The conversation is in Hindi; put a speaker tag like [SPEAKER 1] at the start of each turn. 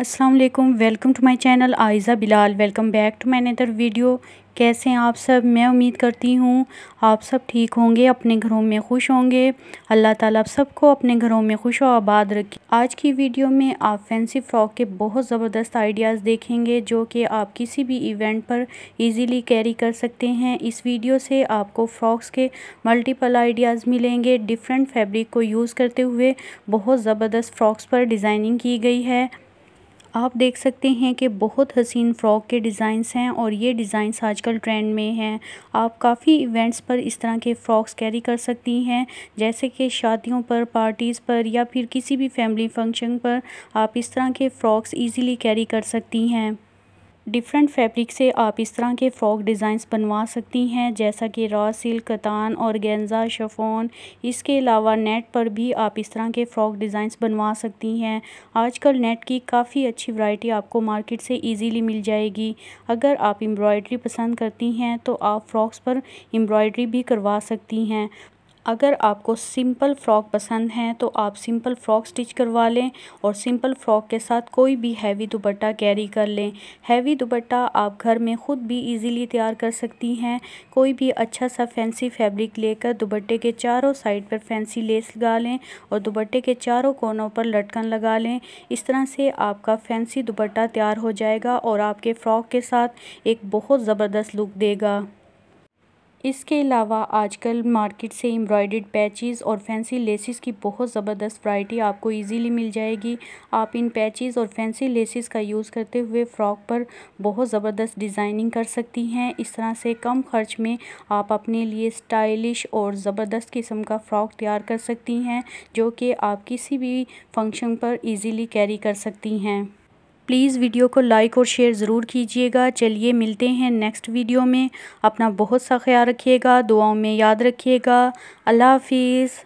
[SPEAKER 1] अस्सलाम वालेकुम welcome to my channel Ayza Bilal welcome back to my another video कैसे हैं आप सब मैं उम्मीद करती हूँ आप सब ठीक होंगे अपने घरों में खुश होंगे अल्लाह ताला आप सबको अपने घरों में खुश और आबाद रखे आज की वीडियो में आप फैंसी फ़्रॉक के बहुत ज़बरदस्त आइडियाज़ देखेंगे जो कि आप किसी भी इवेंट पर इजीली कैरी कर सकते हैं इस वीडियो से आपको फ़्रॉक्स के मल्टीपल आइडियाज़ मिलेंगे डिफरेंट फैब्रिक को यूज़ करते हुए बहुत ज़बरदस्त फ़्रॉक्स पर डिज़ाइनिंग की गई है आप देख सकते हैं कि बहुत हसीन फ़्रॉक के डिज़ाइंस हैं और ये डिज़ाइंस आजकल ट्रेंड में हैं आप काफ़ी इवेंट्स पर इस तरह के फ़्रॉक्स कैरी कर सकती हैं जैसे कि शादियों पर पार्टीज़ पर या फिर किसी भी फैमिली फंक्शन पर आप इस तरह के फ़्रॉक्स ईज़िली कैरी कर सकती हैं डिफरेंट फैब्रिक से आप इस तरह के फ्रॉक डिज़ाइंस बनवा सकती हैं जैसा कि रॉ सिल्क कतान और गेंजा शफोन इसके अलावा नेट पर भी आप इस तरह के फ्रॉक डिज़ाइंस बनवा सकती हैं आजकल नेट की काफ़ी अच्छी वैरायटी आपको मार्केट से इजीली मिल जाएगी अगर आप एम्ब्रॉयडरी पसंद करती हैं तो आप फ्रॉक्स पर एम्ब्रॉयडरी भी करवा सकती हैं अगर आपको सिंपल फ़्रॉक पसंद हैं तो आप सिंपल फ़्रॉक स्टिच करवा लें और सिंपल फ़्रॉक के साथ कोई भी हैवी दुपट्टा कैरी कर लें हैवी दुपट्टा आप घर में ख़ुद भी इजीली तैयार कर सकती हैं कोई भी अच्छा सा फैंसी फैब्रिक लेकर दुपट्टे के चारों साइड पर फैंसी लेस लगा लें और दुपट्टे के चारों कोनों पर लटकन लगा लें इस तरह से आपका फैंसी दुपट्टा तैयार हो जाएगा और आपके फ़्रॉक के साथ एक बहुत ज़बरदस्त लुक देगा इसके अलावा आजकल मार्केट से एम्ब्रॉयडेड पैचेस और फैंसी लेसिस की बहुत ज़बरदस्त वैरायटी आपको इजीली मिल जाएगी आप इन पैचेस और फैंसी लेसिस का यूज़ करते हुए फ़्रॉक पर बहुत ज़बरदस्त डिज़ाइनिंग कर सकती हैं इस तरह से कम खर्च में आप अपने लिए स्टाइलिश और ज़बरदस्त किस्म का फ़्रॉक तैयार कर सकती हैं जो कि आप किसी भी फंक्शन पर ईज़िली कैरी कर सकती हैं प्लीज़ वीडियो को लाइक और शेयर ज़रूर कीजिएगा चलिए मिलते हैं नेक्स्ट वीडियो में अपना बहुत सा ख्याल रखिएगा दुआओं में याद रखिएगा अल्लाह हाफिज़